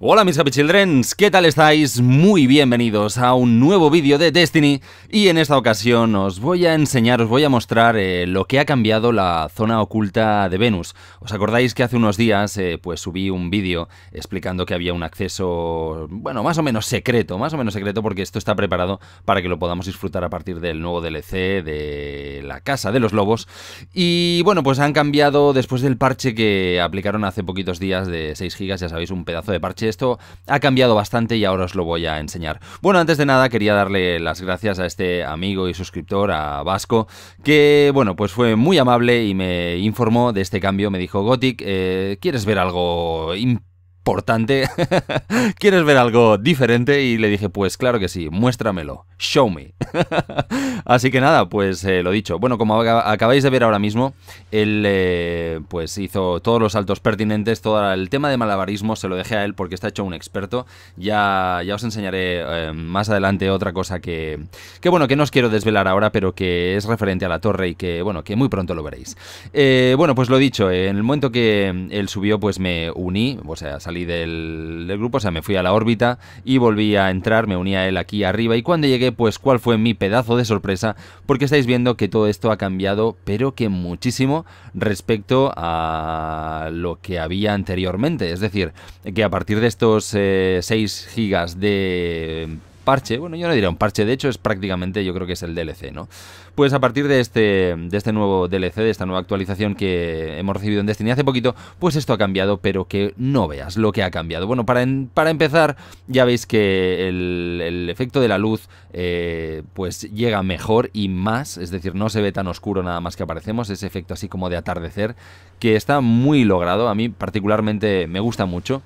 Hola mis happy children, ¿qué tal estáis? Muy bienvenidos a un nuevo vídeo de Destiny y en esta ocasión os voy a enseñar, os voy a mostrar eh, lo que ha cambiado la zona oculta de Venus. ¿Os acordáis que hace unos días eh, pues subí un vídeo explicando que había un acceso, bueno, más o menos secreto, más o menos secreto porque esto está preparado para que lo podamos disfrutar a partir del nuevo DLC de la Casa de los Lobos y bueno, pues han cambiado después del parche que aplicaron hace poquitos días de 6 GB, ya sabéis, un pedazo de parche esto ha cambiado bastante y ahora os lo voy a enseñar. Bueno, antes de nada quería darle las gracias a este amigo y suscriptor, a Vasco, que bueno, pues fue muy amable y me informó de este cambio. Me dijo, Gothic, eh, ¿quieres ver algo importante. ¿Quieres ver algo diferente? Y le dije, pues claro que sí, muéstramelo. Show Me. Así que nada, pues eh, lo dicho. Bueno, como acabáis de ver ahora mismo, él eh, pues hizo todos los saltos pertinentes, todo el tema de malabarismo se lo dejé a él porque está hecho un experto. Ya, ya os enseñaré eh, más adelante otra cosa que, que, bueno, que no os quiero desvelar ahora, pero que es referente a la torre y que, bueno, que muy pronto lo veréis. bueno, pues lo dicho, en el momento que él subió, pues me uní, o sea, salí del, del grupo, o sea, me fui a la órbita y volví a entrar, me uní a él aquí arriba y cuando llegué pues cuál fue mi pedazo de sorpresa, porque estáis viendo que todo esto ha cambiado, pero que muchísimo respecto a lo que había anteriormente. Es decir, que a partir de estos 6 eh, gigas de parche, bueno, yo no diría un parche, de hecho es prácticamente, yo creo que es el DLC, ¿no? Pues a partir de este, de este nuevo DLC, de esta nueva actualización que hemos recibido en Destiny hace poquito, pues esto ha cambiado, pero que no veas lo que ha cambiado. Bueno, para, empezar, ya veis que el, efecto de la luz eh, pues llega mejor y más, es decir, no se ve tan oscuro nada más que aparecemos, ese efecto así como de atardecer, que está muy logrado, a mí particularmente me gusta mucho.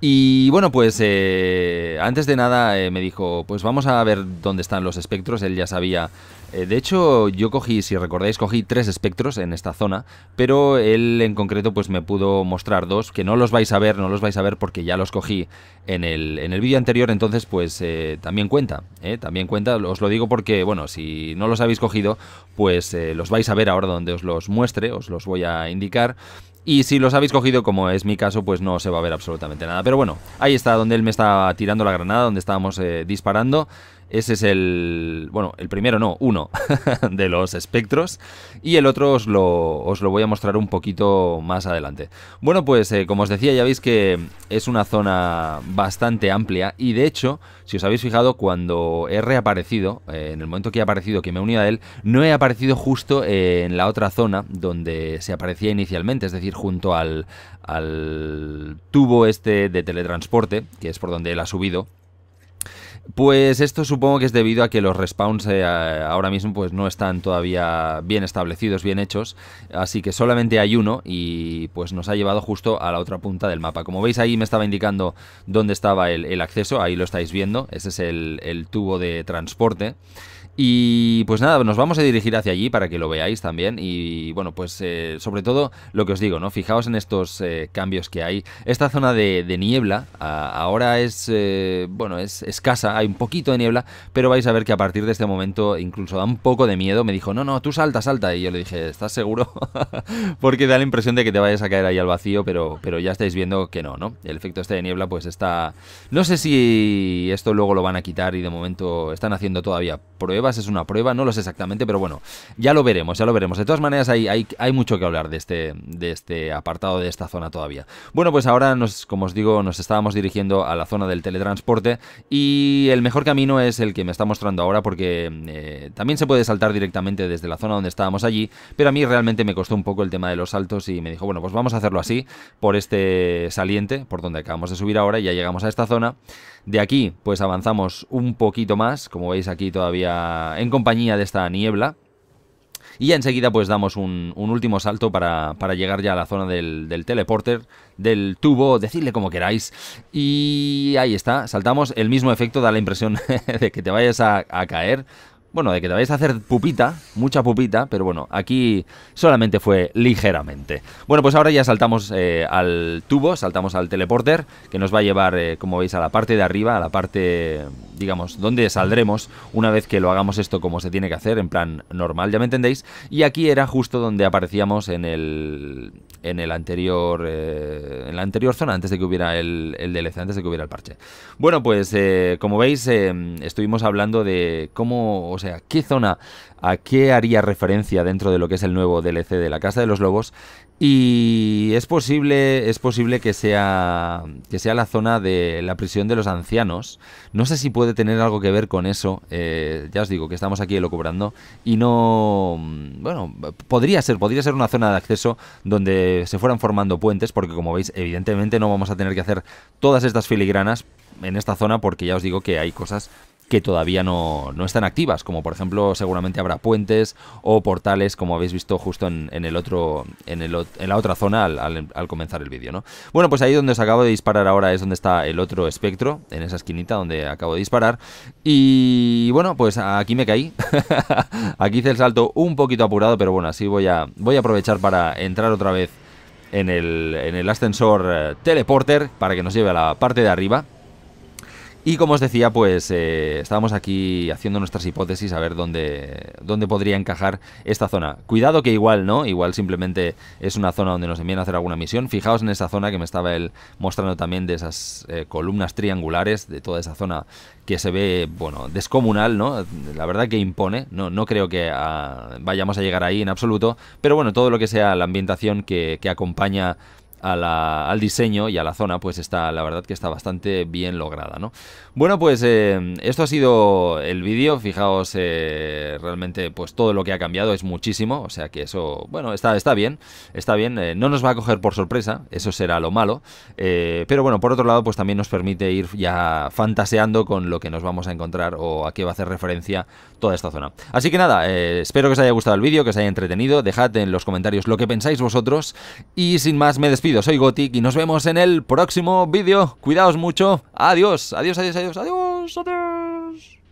Y bueno, pues eh, antes de nada eh, me dijo, pues vamos a ver dónde están los espectros, él ya sabía. Eh, de hecho, yo cogí, si recordáis, cogí tres espectros en esta zona, pero él en concreto pues me pudo mostrar dos, que no los vais a ver, no los vais a ver porque ya los cogí en el, en el vídeo anterior, entonces pues también cuenta, también cuenta, os lo digo porque, bueno, si no los habéis cogido, pues los vais a ver ahora donde os los muestre, os los voy a indicar. Y si los habéis cogido, como es mi caso, pues no se va a ver absolutamente nada. Pero bueno, ahí está donde él me está tirando la granada, donde estábamos eh, disparando. Ese es el, bueno, el primero no, uno de los espectros. Y el otro os lo, os lo voy a mostrar un poquito más adelante. Bueno, pues eh, como os decía, ya veis que es una zona bastante amplia. Y de hecho, si os habéis fijado, cuando he reaparecido, eh, en el momento que he aparecido, que me he unido a él, no he aparecido justo eh, en la otra zona donde se aparecía inicialmente. Es decir, junto al, al tubo este de teletransporte, que es por donde él ha subido pues esto supongo que es debido a que los respawns eh, ahora mismo pues no están todavía bien establecidos, bien hechos, así que solamente hay uno y pues nos ha llevado justo a la otra punta del mapa. Como veis ahí me estaba indicando dónde estaba el, acceso, ahí lo estáis viendo, ese es el tubo de transporte y pues nada, nos vamos a dirigir hacia allí para que lo veáis también. Y bueno, pues eh, sobre todo lo que os digo, ¿no? Fijaos en estos eh, cambios que hay. Esta zona de, niebla ahora es, eh, bueno, es escasa, hay un poquito de niebla, pero vais a ver que a partir de este momento incluso da un poco de miedo. Me dijo, no, no, tú salta, salta. Y yo le dije, ¿estás seguro? Porque da la impresión de que te vayas a caer ahí al vacío, pero, pero ya estáis viendo que no, ¿no? El efecto este de niebla pues está... No sé si esto luego lo van a quitar y de momento están haciendo todavía pruebas, es una prueba, no lo sé exactamente, pero bueno, ya lo veremos, ya lo veremos. De todas maneras, hay, hay, mucho que hablar de este, de este apartado, de esta zona todavía. Bueno, pues ahora, nos, como os digo, nos estábamos dirigiendo a la zona del teletransporte y el mejor camino es el que me está mostrando ahora porque eh, también se puede saltar directamente desde la zona donde estábamos allí, pero a mí realmente me costó un poco el tema de los saltos y me dijo, bueno, pues vamos a hacerlo así, por este saliente, por donde acabamos de subir ahora, y ya llegamos a esta zona. De aquí, pues avanzamos un poquito más, como veis aquí todavía en compañía de esta niebla. Y ya enseguida pues damos un, último salto para, llegar ya a la zona del, teleporter, del tubo, decidle como queráis. Y ahí está, saltamos, el mismo efecto da la impresión de que te vayas a caer bueno, de que te vais a hacer pupita, mucha pupita, pero bueno, aquí solamente fue ligeramente. Bueno, pues ahora ya saltamos eh, al tubo, saltamos al teleporter, que nos va a llevar, eh, como veis, a la parte de arriba, a la parte, digamos, donde saldremos una vez que lo hagamos esto como se tiene que hacer, en plan normal, ya me entendéis. Y aquí era justo donde aparecíamos en el, en el anterior, eh, en la anterior zona, antes de que hubiera el, el DLC, antes de que hubiera el parche. Bueno, pues como veis, estuvimos hablando de cómo o sea, ¿qué zona, a qué haría referencia dentro de lo que es el nuevo DLC de la Casa de los Lobos? Y es posible, es posible que sea que sea la zona de la prisión de los ancianos. No sé si puede tener algo que ver con eso. Eh, ya os digo que estamos aquí elocubrando y no, bueno, podría ser, podría ser una zona de acceso donde se fueran formando puentes, porque como veis, evidentemente no vamos a tener que hacer todas estas filigranas en esta zona porque ya os digo que hay cosas que todavía no, están activas, como por ejemplo seguramente habrá puentes o portales, como habéis visto justo en, el otro, en, la otra zona al, comenzar el vídeo, ¿no? Bueno, pues ahí donde os acabo de disparar ahora es donde está el otro espectro, en esa esquinita donde acabo de disparar. Y bueno, pues aquí me caí. aquí hice el salto un poquito apurado, pero bueno, así voy a, voy a aprovechar para entrar otra vez en el, en el ascensor eh, teleporter para que nos lleve a la parte de arriba. Y como os decía, pues eh, estábamos aquí haciendo nuestras hipótesis a ver dónde, dónde podría encajar esta zona. Cuidado que igual, ¿no? Igual simplemente es una zona donde nos envían a hacer alguna misión. Fijaos en esa zona que me estaba él mostrando también de esas eh, columnas triangulares, de toda esa zona que se ve, bueno, descomunal, ¿no? La verdad que impone, no, no creo que ah, vayamos a llegar ahí en absoluto, pero bueno, todo lo que sea la ambientación que, que acompaña al diseño y a la zona, pues está, la verdad que está bastante bien lograda, ¿no? Bueno, pues eh, esto ha sido el vídeo, fijaos, eh, realmente pues todo lo que ha cambiado es muchísimo, o sea que eso, bueno, está, está bien, está bien, eh, no nos va a coger por sorpresa, eso será lo malo, pero bueno, por otro lado, pues también nos permite ir ya fantaseando con lo que nos vamos a encontrar o a qué va a hacer referencia toda esta zona. Así que nada, espero que os haya gustado el vídeo, que os haya entretenido, dejad en los comentarios lo que pensáis vosotros y sin más me despido soy Gotik y nos vemos en el próximo vídeo. Cuidaos mucho. Adiós, adiós, adiós, adiós, adiós, adiós.